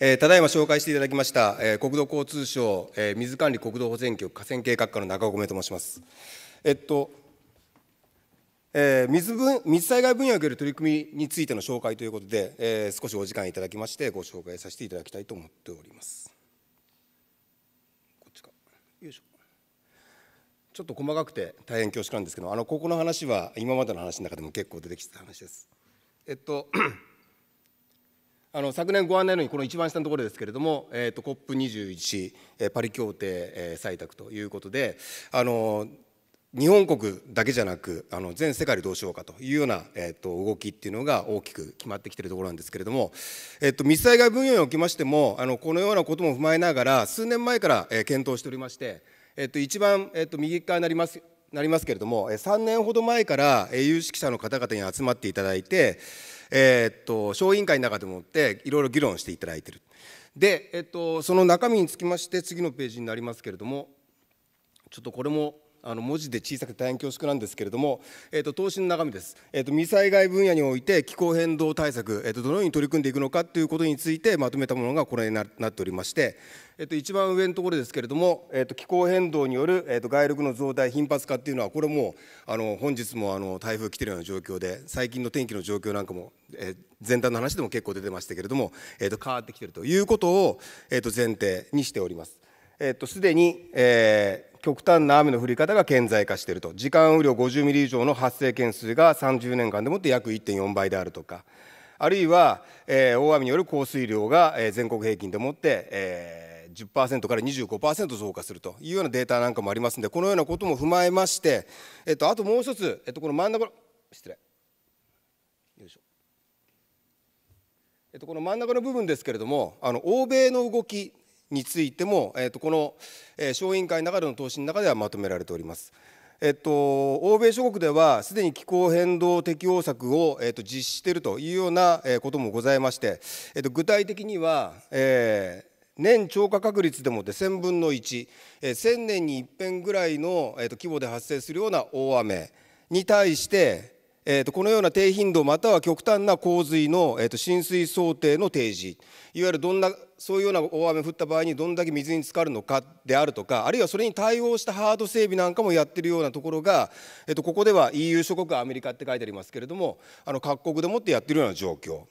えただいま紹介していただきました、え国土交通省、え水管理国土保全局河川計画課の中込と申します。えっとえー、水分水災害分野における取り組みについての紹介ということで、えー、少しお時間いただきまして、ご紹介させていただきたいと思っております。ちょっと細かくて大変恐縮なんですけど、あのここの話は、今までの話の中でも結構出てきてた話です。えっと あの昨年ご案内のように、この一番下のところですけれども、えーと、COP21、えー、パリ協定、えー、採択ということで、あの日本国だけじゃなくあの全世界でどうしようかというような、えーと、動きっていうのが大きく決まってきているところなんですけれども、えーと、と災害分野におきましてもあのこのようなことも踏まえながら数年前から、えー、検討しておりまして、えーと、と一番、えー、と右側になりますなりますけれども3年ほど前から有識者の方々に集まっていただいて、えー、っと小委員会の中でもっていろいろ議論していただいているで、えっと、その中身につきまして次のページになりますけれどもちょっとこれもあの文字で小さくて大変恐縮なんですけれども、えーと、答投資の中身です、えーと、未災害分野において気候変動対策、えーと、どのように取り組んでいくのかということについてまとめたものがこれになっておりまして、えー、と一番上のところですけれども、えー、と気候変動による、えー、と外力の増大頻発化っていうのはこれもあの本日もあの台風来てるような状況で最近の天気の状況なんかも、えー、前段の話でも結構出てましたけれども、えー、と変わってきてるということを、えー、と前提にしております。えー、とすでに、えー極端な雨の降り方が顕在化していると時間雨量50ミリ以上の発生件数が30年間でもって約1.4倍であるとかあるいは、えー、大雨による降水量が、えー、全国平均でもって、えー、10%から25%増加するというようなデータなんかもありますのでこのようなことも踏まえまして、えっと、あともう一つ、えっと、この真ん中失礼よいしょえっと、この真ん中の部分ですけれどもあの欧米の動きについても、えー、とこの、えー、小委員会の中での答申の中ではまとめられております。えっと、欧米諸国ではすでに気候変動適応策を、えっと、実施しているというようなこともございまして、えっと、具体的には、えー、年超過確率でもで1000分の1、えー、1000年に一遍ぐらいの、えっと、規模で発生するような大雨に対して、えー、とこのような低頻度または極端な洪水の、えー、と浸水想定の提示いわゆるどんなそういうような大雨降った場合にどんだけ水に浸かるのかであるとかあるいはそれに対応したハード整備なんかもやってるようなところが、えー、とここでは EU 諸国アメリカって書いてありますけれどもあの各国でもってやってるような状況。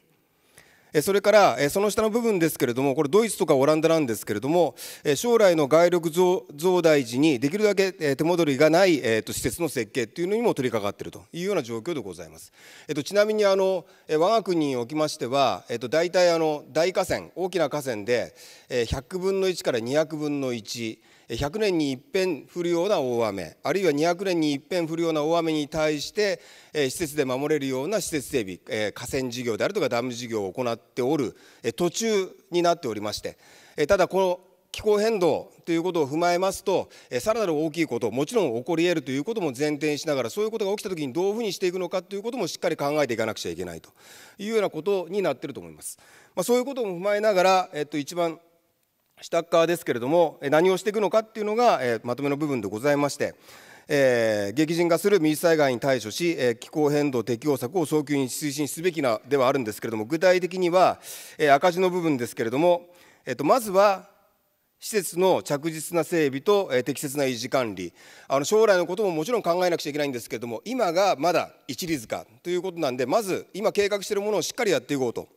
それからその下の部分ですけれども、これ、ドイツとかオランダなんですけれども、将来の外力増大時にできるだけ手戻りがない施設の設計というのにも取り掛かっているというような状況でございます。ちなみにあの我が国におきましては、大体あの大河川、大きな河川で100分の1から200分の1。100年に一遍降るような大雨あるいは200年に一遍降るような大雨に対して施設で守れるような施設整備河川事業であるとかダム事業を行っておる途中になっておりましてただこの気候変動ということを踏まえますと、さらなる大きいこと、もちろん起こり得るということも前提にしながら、そういうことが起きたときにどういうふうにしていくのかということもしっかり考えていかなくちゃいけないというようなことになっていると思います。まあ、そういうことも踏まえながら、えっと、一番下側ですけれども何をしていくのかっていうのが、えまとめの部分でございまして、えー、激甚化する水災害に対処し、え気候変動適応策を早急に推進すべきなではあるんですけれども具体的には、え赤字の部分ですけれども、えっとまずは施設の着実な整備と、え適切な維持管理あの将来のことももちろん考えなくちゃいけないんですけれども今がまだ一里塚ということなんでまず今計画しているものをしっかりやっていこうと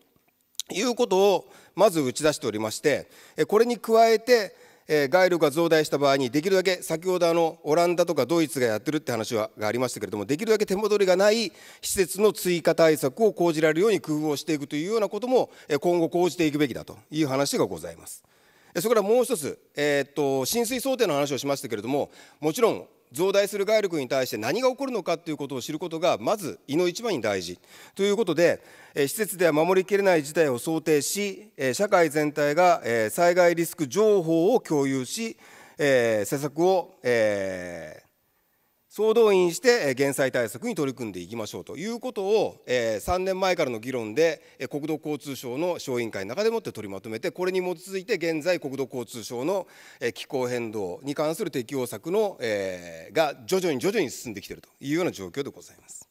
いうことを、まず打ち出しておりましてこれに加えて外力が増大した場合にできるだけ先ほどあのオランダとかドイツがやってるって話はがありましたけれどもできるだけ手戻りがない施設の追加対策を講じられるように工夫をしていくというようなことも今後講じていくべきだという話がございます。それからもう一つ、えー、っと浸水想定の話をしましたけれどももちろん増大する外力に対して何が起こるのかということを知ることがまず胃の一番に大事ということで施設では守りきれない事態を想定し社会全体が災害リスク情報を共有し施策を、えー総動員して減災対策に取り組んでいきましょうということを、え3年前からの議論で国土交通省の小委員会の中でもって取りまとめてこれに基づいて現在国土交通省の気候変動に関する適応策の、えが徐々に徐々に進んできているというような状況でございます。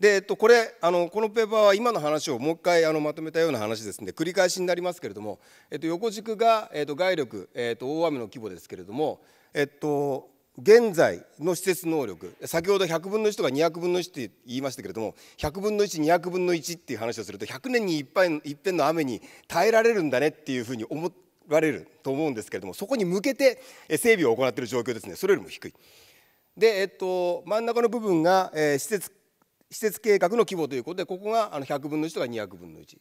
で、えっと、これあのこのペーパーは今の話をもう一回あのまとめたような話ですので繰り返しになりますけれども、えっと、横軸が、えっと、外力、えっと、大雨の規模ですけれどもえっと、現在の施設能力先ほど100分の1とか200分の1って言いましたけれども100分の1200分の1っていう話をすると100年にいっぱい一遍ぺんの雨に耐えられるんだねっていうふうに思われると思うんですけれどもそこに向けて整備を行っている状況ですねそれよりも低い。で、えっと、真ん中の部分が、えー、施設施設計画の規模ということでここがあの100分の1とか200分の1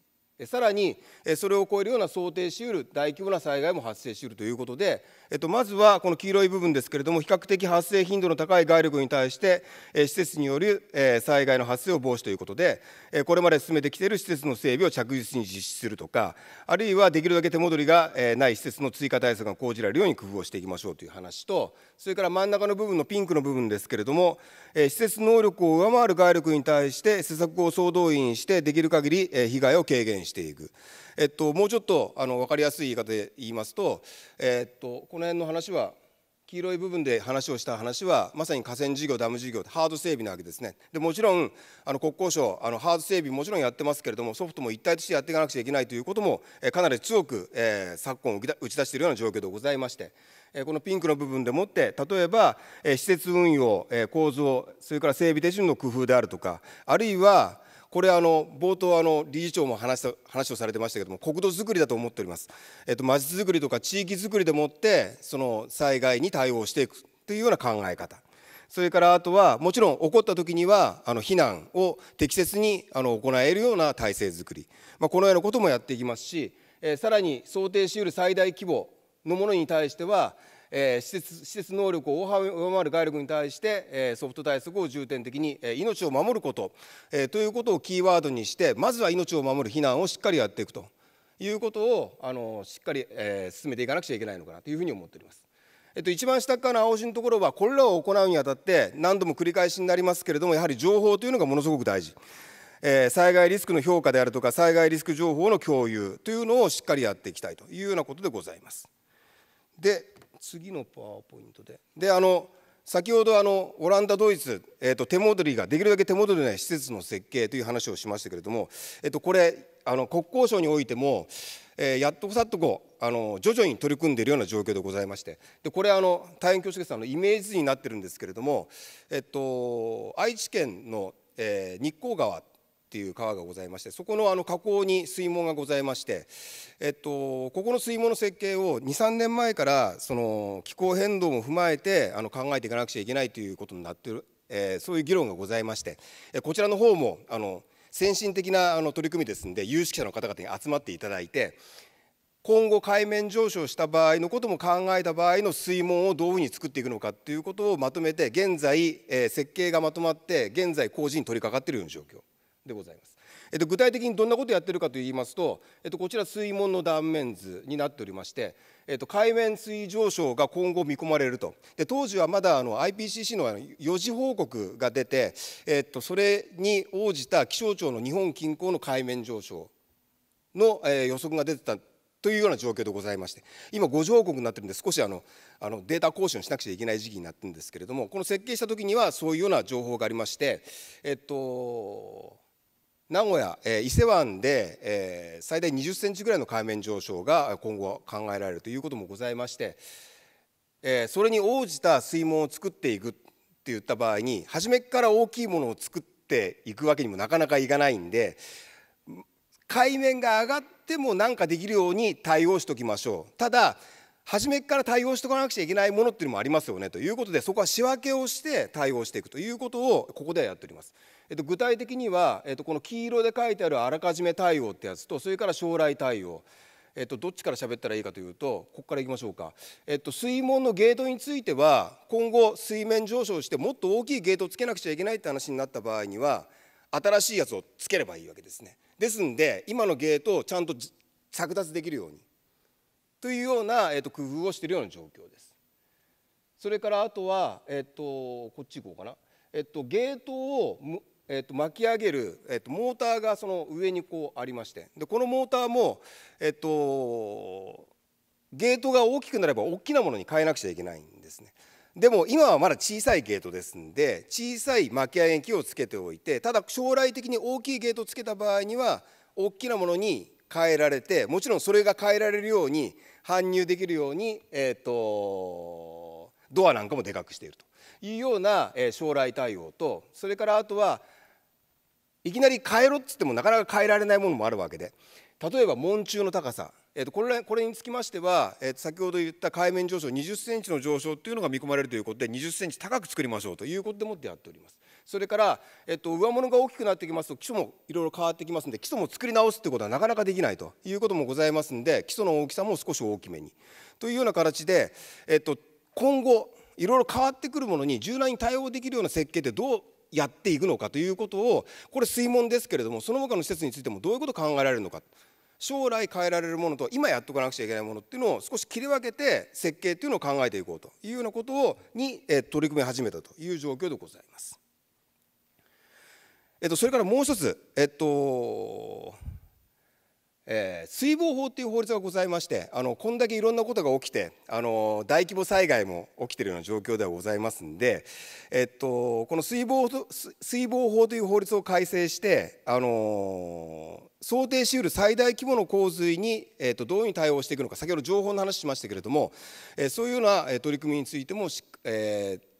さらにそれを超えるような想定しうる大規模な災害も発生しうるということで、えっと、まずはこの黄色い部分ですけれども比較的発生頻度の高い外力に対して施設による災害の発生を防止ということでこれまで進めてきている施設の整備を着実に実施するとかあるいはできるだけ手戻りがない施設の追加対策が講じられるように工夫をしていきましょうという話とそれから真ん中の部分のピンクの部分ですけれども施設能力を上回る外力に対して施策を総動員してできる限り被害を軽減してしていく、えっと、もうちょっとあの分かりやすい言い方で言いますと、えっと、この辺の話は黄色い部分で話をした話はまさに河川事業ダム事業ハード整備なわけですねでもちろんあの国交省あのハード整備もちろんやってますけれどもソフトも一体としてやっていかなくちゃいけないということも、えかなり強く、えー、昨今打ち出しているような状況でございまして、えこのピンクの部分でもって例えば、え施設運用、え構造それから整備手順の工夫であるとかあるいはこれあの冒頭あの理事長も話した話をされてましたけども国土づくりだと思っております、えっと、町づくりとか地域づくりでもってその災害に対応していくというような考え方それからあとはもちろん起こった時にはあの避難を適切にあの行えるような体制づくり、まあ、このようなこともやっていきますし、えー、さらに想定しうる最大規模のものに対してはえ施設施設能力を大幅に上回る外力に対して、えソフト対策を重点的に、え命を守ること、えということをキーワードにしてまずは命を守る避難をしっかりやっていくということをあのしっかり、え進めていかなくちゃいけないのかなというふうに思っております。えっと、一番下から青字のところはこれらを行うにあたって何度も繰り返しになりますけれどもやはり情報というのがものすごく大事。え災害リスクの評価であるとか災害リスク情報の共有というのをしっかりやっていきたいというようなことでございます。で次のパワーポイントで。であの先ほどあのオランダ、ドイツ、えー、と手戻りができるだけ手戻りない施設の設計という話をしましたけれども、えー、とこれあの国交省においても、えー、やっとさっとこあの徐々に取り組んでいるような状況でございましてでこれあの大変恐縮ですあのイメージ図になってるんですけれども、えっと、愛知県の、えー、日光川っていう川がございましてそこのあの河口に水門がございまして、えっと、ここの水門の設計を23年前からその気候変動も踏まえてあの考えていかなくちゃいけないということになってる、えー、そういう議論がございまして、えこちらの方もあの先進的なあの取り組みですので有識者の方々に集まっていただいて今後海面上昇した場合のことも考えた場合の水門をどういうふうに作っていくのかということをまとめて現在、え設計がまとまって現在工事に取り掛かっているような状況でございます、えっと、具体的にどんなことをやってるかといいますと、えっと、こちら水門の断面図になっておりまして、えっと、海面水位上昇が今後見込まれるとで当時はまだあの IPCC の4次報告が出て、えっと、それに応じた気象庁の日本近郊の海面上昇の、え予測が出てたというような状況でございまして今5条国になってるんで少しあのあのデータ更新しなくちゃいけない時期になってるんですけれどもこの設計した時にはそういうような情報がありましてえっと名古屋、えー、伊勢湾で、えー、最大20センチぐらいの海面上昇が今後考えられるということもございまして、えー、それに応じた水門を作っていくって言った場合に初めから大きいものを作っていくわけにもなかなかいかないんで海面が上がっても何かできるように対応しておきましょう。ただ初めから対応してこなくちゃいけないものっていうのもありますよねということでそこは仕分けをして対応していくということをここではやっております。えっと、具体的には、えっと、この黄色で書いてあるあらかじめ対応ってやつとそれから将来対応。えっと、どっちから喋ったらいいかというとここからいきましょうか、えっと、水門のゲートについては今後水面上昇してもっと大きいゲートをつけなくちゃいけないって話になった場合には新しいやつをつければいいわけですねですんで今のゲートをちゃんと着脱できるようにというような、えーと、工夫をしているような状況です。それからあとは、えーと、こっち行こうかな、えーと、ゲートをえー、と巻き上げる、えー、とモーターがその上にこうありましてでこのモーターも、えー、とゲートが大きくなれば大きなものに変えなくちゃいけないんですね。でも今はまだ小さいゲートですんで小さい巻き上げ機をつけておいてただ将来的に大きいゲートをつけた場合には大きなものに変えられてもちろんそれが変えられるように搬入できるように、えーと、ドアなんかもでかくしているというような、え将来対応とそれからあとはいきなり変えろっつってもなかなか変えられないものもあるわけで例えば門柱の高さ、えー、とこれこれにつきましては、えー、と先ほど言った海面上昇2 0ンチの上昇というのが見込まれるということで2 0ンチ高く作りましょうということでもってやっております。それから、えっと、上物が大きくなってきますと基礎もいろいろ変わってきますので基礎も作り直すってことはなかなかできないということもございますんで基礎の大きさも少し大きめにというような形で、えっと、今後いろいろ変わってくるものに柔軟に対応できるような設計ってどうやっていくのかということをこれ水門ですけれどもその他の施設についてもどういうこと考えられるのか将来変えられるものと今やっとかなくちゃいけないものっていうのを少し切り分けて設計っていうのを考えていこうというようなことをに取り組み始めたという状況でございます。えっと、それからもう一つ、えっとえー、水防法という法律がございましてあのこんだけいろんなことが起きてあの大規模災害も起きているような状況ではございますんで、えっと、この水防水防法という法律を改正してあの想定しうる最大規模の洪水に、えっと、どういうふうに対応していくのか先ほど情報の話しましたけれども、えー、そういうような取り組みについてもえー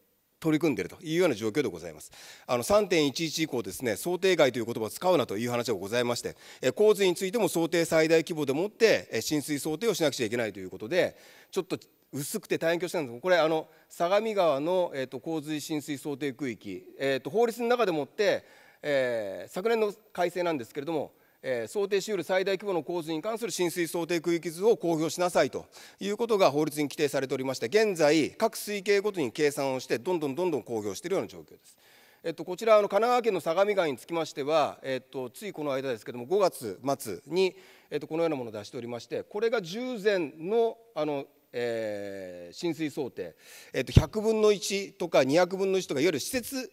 取り組んでいるというような状況でございます。あの3.11以降ですね、想定外という言葉を使うなという話がございまして、洪水についても想定最大規模でもって浸水想定をしなくちゃいけないということで、ちょっと薄くて大変恐縮なんですが、これあの相模川の、えー、と洪水浸水想定区域、えー、と法律の中でもって、えー、昨年の改正なんですけれども、えー、想定しうる最大規模の洪水に関する浸水想定区域図を公表しなさいということが法律に規定されておりまして現在各水系ごとに計算をしてどんどんどんどん公表しているような状況です。えっと、こちらあの神奈川県の相模川につきましては、えっと、ついこの間ですけども5月末に、えっと、このようなものを出しておりましてこれが従前のあのえー、浸水想定、えっと100分の1とか200分の1とかいわゆる施設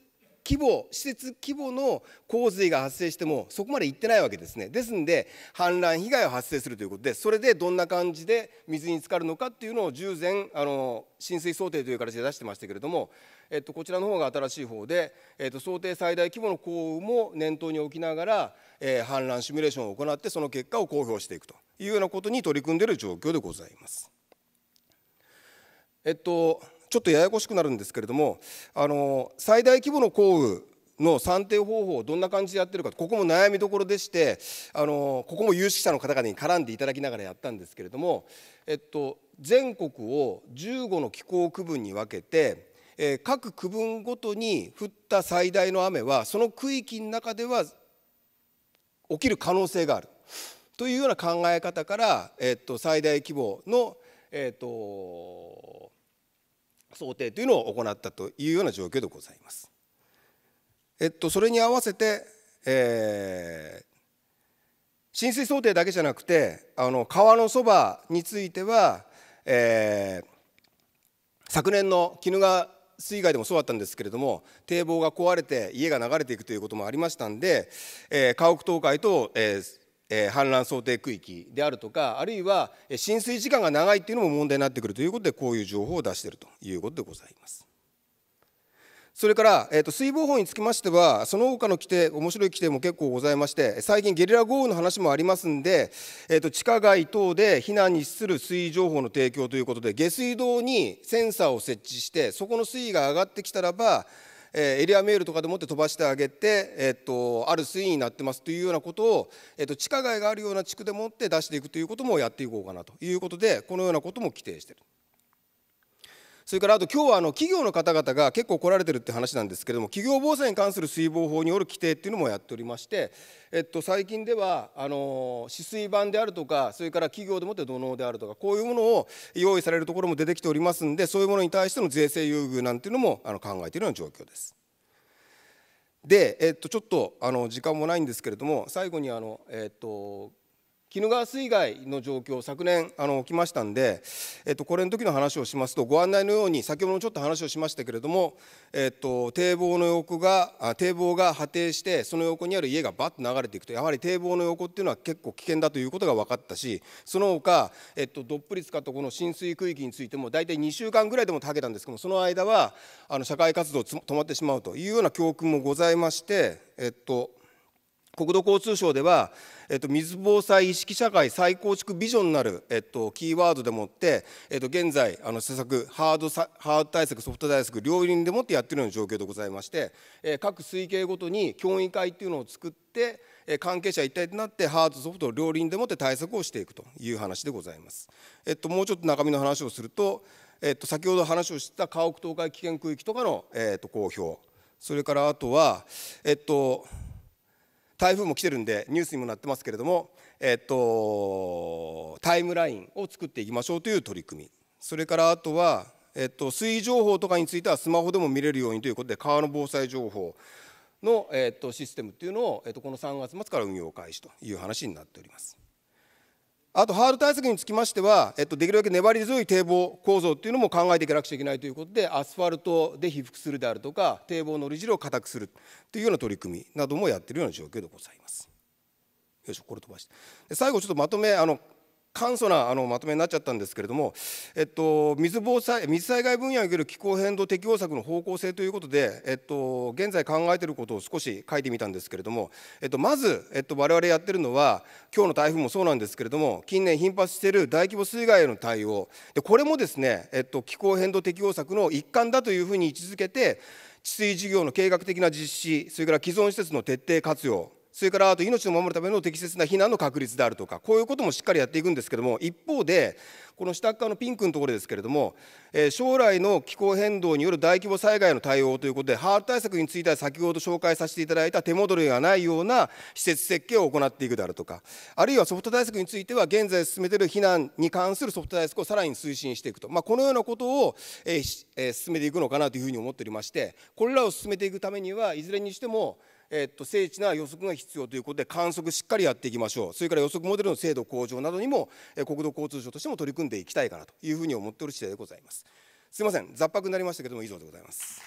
規模施設規模の洪水が発生してもそこまで行ってないわけですねですんで氾濫被害を発生するということでそれでどんな感じで水に浸かるのかっていうのを従前あの浸水想定という形で出してましたけれども、えっと、こちらの方が新しい方で、えっと、想定最大規模の降雨も念頭に置きながら、えー、氾濫シミュレーションを行ってその結果を公表していくというようなことに取り組んでいる状況でございます。えっとちょっとややこしくなるんですけれどもあの最大規模の降雨の算定方法をどんな感じでやってるかここも悩みどころでしてあのここも有識者の方々に絡んでいただきながらやったんですけれども、えっと、全国を15の気候区分に分けて、えー、各区分ごとに降った最大の雨はその区域の中では起きる可能性があるというような考え方から、えっと、最大規模の、えっと、想定というのを行ったというような状況でございます。えっと、それに合わせて、えー、浸水想定だけじゃなくてあの川のそばについては、えー、昨年の鬼怒川水害でもそうだったんですけれども堤防が壊れて家が流れていくということもありましたんで、えー、家屋倒壊と、えー、え氾濫想定区域であるとかあるいは浸水時間が長いっていうのも問題になってくるということでこういう情報を出しているということでございます。それから、えーと、水防法につきましてはその他の規定面白い規定も結構ございまして最近ゲリラ豪雨の話もありますんで、えーと地下街等で避難に資する水位情報の提供ということで下水道にセンサーを設置してそこの水位が上がってきたらばえー、エリアメールとかでもって飛ばしてあげて、えっと、ある水位になってますというようなことを、えっと、地下街があるような地区でもって出していくということもやっていこうかなということでこのようなことも規定してる。それからあと今日はあの企業の方々が結構来られてるって話なんですけれども企業防災に関する水防法による規定っていうのもやっておりまして、えっと、最近ではあの止水板であるとかそれから企業でもって土のうであるとかこういうものを用意されるところも出てきておりますんでそういうものに対しての税制優遇なんていうのもあの考えているような状況です。で、えっと、ちょっとあの時間もないんですけれども最後にあの、えっと、鬼怒川水害の状況、昨年あの起きましたんで、えっと、これの時の話をしますと、ご案内のように、先ほどもちょっと話をしましたけれども、えっと、堤防の横が、堤防が破堤して、その横にある家がばっと流れていくと、やはり堤防の横っていうのは結構危険だということが分かったし、その他、えっと、どっぷり使ったこの浸水区域についても、大体2週間ぐらいでもたけたんですけども、その間はあの社会活動止まってしまうというような教訓もございまして、えっと、国土交通省では、えっと、水防災意識社会再構築ビジョンなる、えっと、キーワードでもって、えっと、現在あの施策ハードハード対策ソフト対策両輪でもってやってるような状況でございまして、えー、各推計ごとに協議会っていうのを作って、えー、関係者一体となってハードソフト両輪でもって対策をしていくという話でございます。えっと、もうちょっと中身の話をすると、えっと、先ほど話をした家屋倒壊危険区域とかの、えっと、公表それからあとは、えっと台風も来てるんでニュースにもなってますけれども、えっと、タイムラインを作っていきましょうという取り組みそれからあとは、えっと、水位情報とかについてはスマホでも見れるようにということで川の防災情報の、えっと、システムっていうのを、えっと、この3月末から運用開始という話になっております。あと、ハード対策につきましては、えっと、できるだけ粘り強い堤防構造というのも考えていかなくちゃいけないということで、アスファルトで被覆するであるとか、堤防の折り汁を固くするというような取り組みなどもやっているような状況でございます。よいしょ、これ飛ばして。最後、ちょっとまとめ、あの簡素なあのまとめになっちゃったんですけれども、えっと、水防災水災害分野における気候変動適応策の方向性ということで、えっと、現在考えていることを少し書いてみたんですけれども、えっと、まず、えっと、我々やってるのは今日の台風もそうなんですけれども近年頻発している大規模水害への対応でこれもですね、えっと、気候変動適応策の一環だというふうに位置づけて治水事業の計画的な実施それから既存施設の徹底活用それからあと命を守るための適切な避難の確立であるとかこういうこともしっかりやっていくんですけども一方でこの下側のピンクのところですけれども、えー、将来の気候変動による大規模災害の対応ということでハード対策については先ほど紹介させていただいた手戻りがないような施設設計を行っていくであるとかあるいはソフト対策については現在進めている避難に関するソフト対策をさらに推進していくと、まあ、このようなことを、えーえー、進めていくのかなというふうに思っておりましてこれらを進めていくためにはいずれにしてもえっと精緻な予測が必要ということで観測しっかりやっていきましょうそれから予測モデルの精度向上などにも、え国土交通省としても取り組んでいきたいかなというふうに思っておる次第でございますすいません雑白になりましたけども以上でございます